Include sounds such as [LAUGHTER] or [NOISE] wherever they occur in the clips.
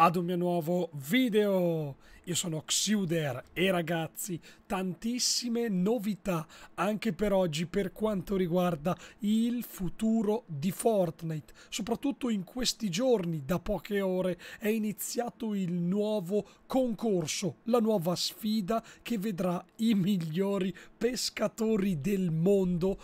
ad un mio nuovo video. Io sono Xuder e ragazzi, tantissime novità anche per oggi per quanto riguarda il futuro di Fortnite. Soprattutto in questi giorni, da poche ore, è iniziato il nuovo concorso, la nuova sfida che vedrà i migliori pescatori del mondo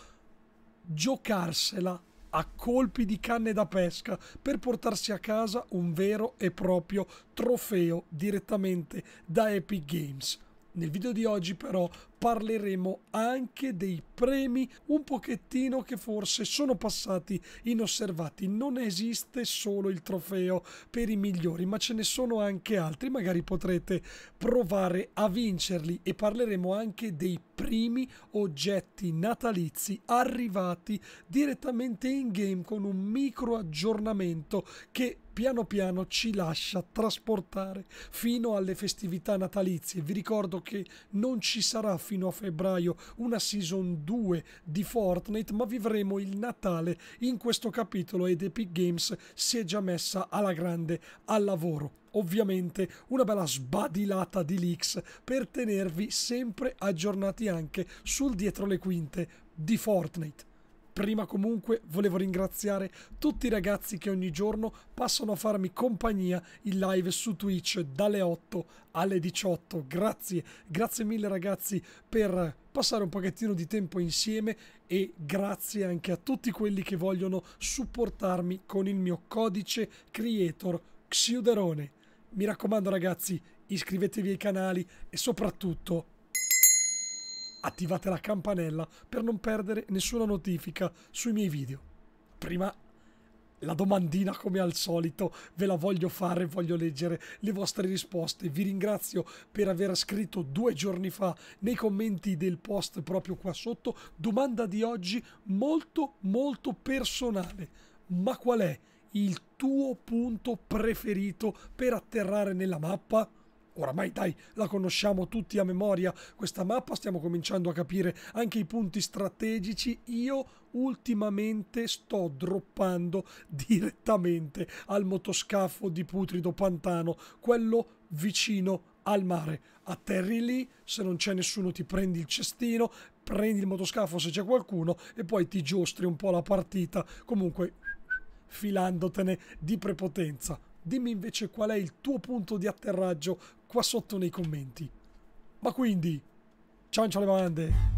giocarsela a colpi di canne da pesca per portarsi a casa un vero e proprio trofeo direttamente da Epic Games. Nel video di oggi però parleremo anche dei premi un pochettino che forse sono passati inosservati. Non esiste solo il trofeo per i migliori, ma ce ne sono anche altri, magari potrete provare a vincerli e parleremo anche dei primi oggetti natalizi arrivati direttamente in game con un micro aggiornamento che piano piano ci lascia trasportare fino alle festività natalizie. Vi ricordo che non ci sarà fino fino a febbraio una season 2 di Fortnite, ma vivremo il Natale in questo capitolo ed Epic Games si è già messa alla grande al lavoro ovviamente una bella sbadilata di leaks per tenervi sempre aggiornati anche sul dietro le quinte di Fortnite. Prima comunque volevo ringraziare tutti i ragazzi che ogni giorno passano a farmi compagnia in live su Twitch dalle 8 alle 18. Grazie, grazie mille ragazzi per passare un pochettino di tempo insieme e grazie anche a tutti quelli che vogliono supportarmi con il mio codice creator Xiuderone. Mi raccomando ragazzi, iscrivetevi ai canali e soprattutto attivate la campanella per non perdere nessuna notifica sui miei video. Prima la domandina come al solito ve la voglio fare, voglio leggere le vostre risposte. Vi ringrazio per aver scritto due giorni fa nei commenti del post proprio qua sotto. Domanda di oggi molto molto personale. Ma qual è il tuo punto preferito per atterrare nella mappa? oramai dai, la conosciamo tutti a memoria questa mappa, stiamo cominciando a capire anche i punti strategici. Io ultimamente sto droppando [LAUGHS] direttamente al motoscafo di Putrido Pantano, quello vicino al mare. Atterri lì, se non c'è nessuno ti prendi il cestino, prendi il motoscafo se c'è qualcuno e poi ti giostri un po' la partita, comunque filandotene di prepotenza dimmi invece qual è il tuo punto di atterraggio qua sotto nei commenti. Ma quindi, ciancio alle bande!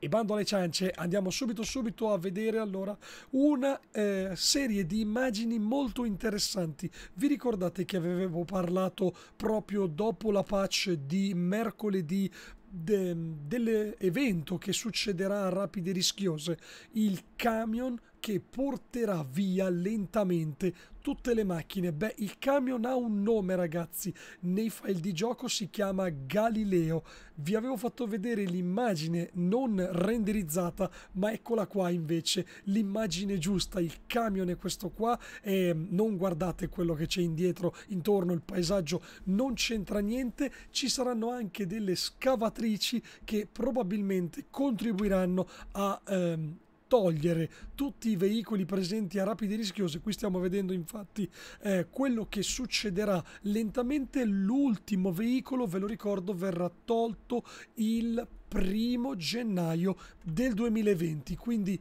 E bando alle ciance, andiamo subito subito a vedere allora una eh, serie di immagini molto interessanti. Vi ricordate che avevo parlato proprio dopo la patch di mercoledì de, dell'evento che succederà a Rapide Rischiose, il camion che porterà via lentamente tutte le macchine. Beh, il camion ha un nome, ragazzi. Nei file di gioco si chiama Galileo. Vi avevo fatto vedere l'immagine non renderizzata, ma eccola qua invece, l'immagine giusta. Il camion è questo qua e mm, non guardate quello che c'è indietro, intorno, il paesaggio non c'entra niente. Ci saranno anche delle scavatrici che probabilmente contribuiranno a... Ehm, togliere tutti i veicoli presenti a rapide rischiose. Qui stiamo vedendo infatti eh, quello che succederà lentamente. L'ultimo veicolo, ve lo ricordo, verrà tolto il primo gennaio del 2020. Quindi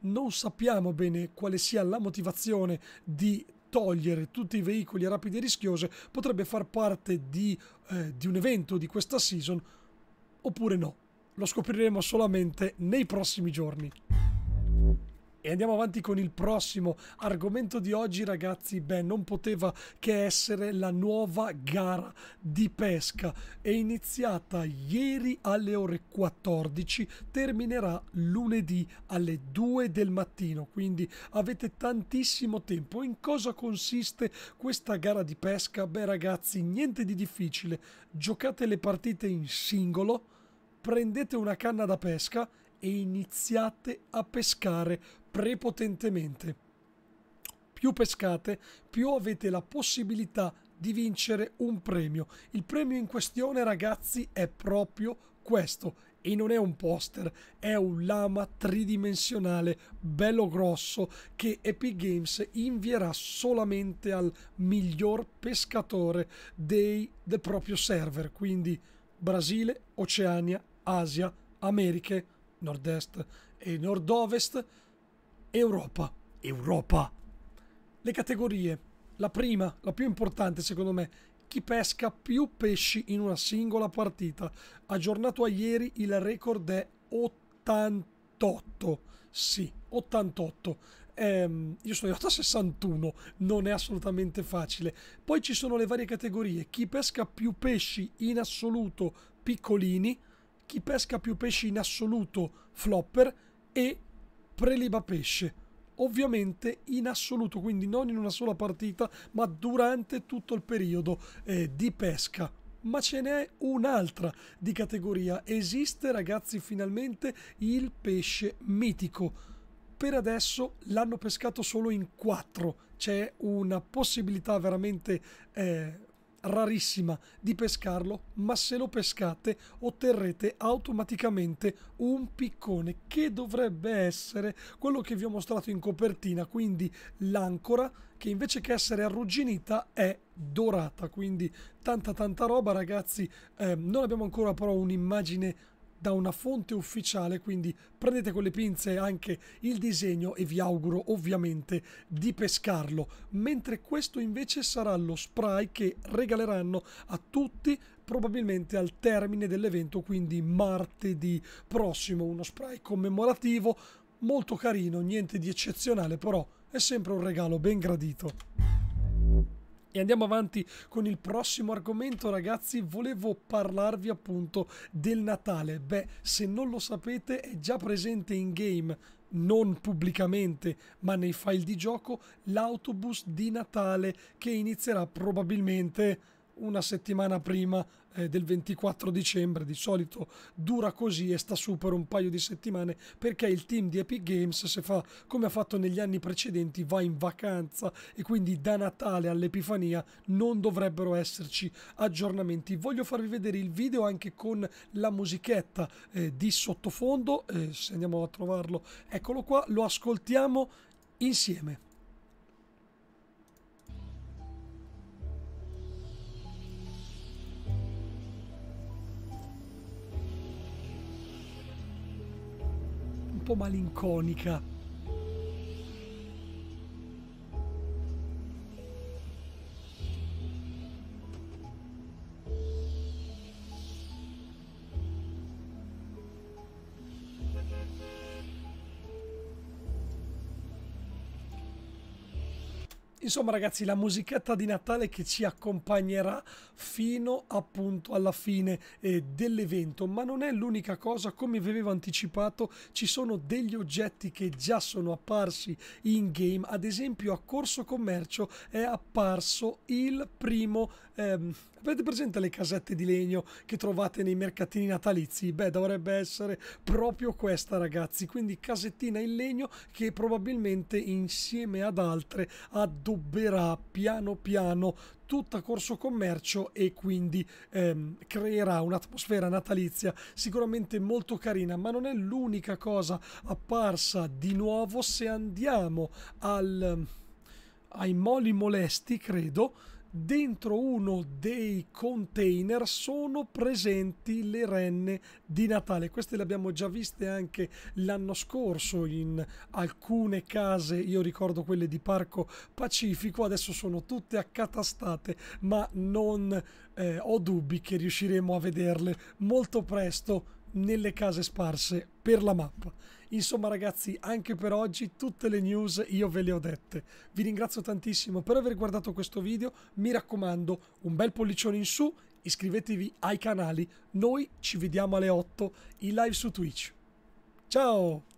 non sappiamo bene quale sia la motivazione di togliere tutti i veicoli a rapide rischiose potrebbe far parte di, eh, di un evento di questa season oppure no. Lo scopriremo solamente nei prossimi giorni. E andiamo avanti con il prossimo argomento di oggi, ragazzi. Beh, non poteva che essere la nuova gara di pesca. È iniziata ieri alle ore 14, terminerà lunedì alle 2 del mattino. Quindi avete tantissimo tempo. In cosa consiste questa gara di pesca? Beh, ragazzi, niente di difficile. Giocate le partite in singolo prendete una canna da pesca e iniziate a pescare prepotentemente. Più pescate, più avete la possibilità di vincere un premio. Il premio in questione, ragazzi, è proprio questo. E non è un poster, è un lama tridimensionale bello grosso che Epic Games invierà solamente al miglior pescatore dei, del proprio server, quindi Brasile, Oceania, Asia, Americhe nord-est e nord-ovest, Europa, Europa. Le categorie. La prima, la più importante secondo me, chi pesca più pesci in una singola partita. Aggiornato a ieri il record è 88. Sì, 88. Ehm, io sono arrivato a 61, non è assolutamente facile. Poi ci sono le varie categorie. Chi pesca più pesci in assoluto piccolini, chi pesca più pesci in assoluto flopper e preliba pesce. Ovviamente in assoluto, quindi non in una sola partita, ma durante tutto il periodo eh, di pesca ma ce n'è un'altra di categoria. Esiste, ragazzi, finalmente il pesce mitico. Per adesso l'hanno pescato solo in quattro. C'è una possibilità veramente eh, rarissima di pescarlo, ma se lo pescate otterrete automaticamente un piccone che dovrebbe essere quello che vi ho mostrato in copertina, quindi l'ancora che invece che essere arrugginita è dorata, quindi tanta tanta roba ragazzi, eh, non abbiamo ancora però un'immagine da una fonte ufficiale, quindi prendete con le pinze anche il disegno e vi auguro ovviamente di pescarlo, mentre questo invece sarà lo spray che regaleranno a tutti probabilmente al termine dell'evento, quindi martedì prossimo, uno spray commemorativo molto carino, niente di eccezionale, però è sempre un regalo ben gradito. E andiamo avanti con il prossimo argomento, ragazzi. Volevo parlarvi appunto del Natale. Beh, se non lo sapete, è già presente in game non pubblicamente ma nei file di gioco l'autobus di Natale che inizierà probabilmente una settimana prima eh, del 24 dicembre, di solito dura così e sta su per un paio di settimane perché il team di Epic Games, se fa come ha fatto negli anni precedenti, va in vacanza e quindi da Natale all'Epifania non dovrebbero esserci aggiornamenti. Voglio farvi vedere il video anche con la musichetta eh, di sottofondo, eh, se andiamo a trovarlo, eccolo qua, lo ascoltiamo insieme. troppo malinconica Insomma ragazzi la musichetta di Natale che ci accompagnerà fino appunto alla fine eh, dell'evento, ma non è l'unica cosa, come vi avevo anticipato ci sono degli oggetti che già sono apparsi in game, ad esempio a Corso Commercio è apparso il primo, ehm, avete presente le casette di legno che trovate nei mercatini natalizi? Beh dovrebbe essere proprio questa ragazzi, quindi casettina in legno che probabilmente insieme ad altre ha dovuto ruberà piano piano tutta Corso Commercio e quindi ehm, creerà un'atmosfera natalizia sicuramente molto carina, ma non è l'unica cosa apparsa di nuovo se andiamo al, ehm, ai moli molesti, credo, dentro uno dei container sono presenti le renne di Natale. Queste le abbiamo già viste anche l'anno scorso in alcune case, io ricordo quelle di Parco Pacifico, adesso sono tutte accatastate, ma non eh, ho dubbi che riusciremo a vederle molto presto nelle case sparse per la mappa. Insomma ragazzi, anche per oggi tutte le news io ve le ho dette. Vi ringrazio tantissimo per aver guardato questo video, mi raccomando un bel pollicione in su, iscrivetevi ai canali, noi ci vediamo alle 8 in live su Twitch. Ciao!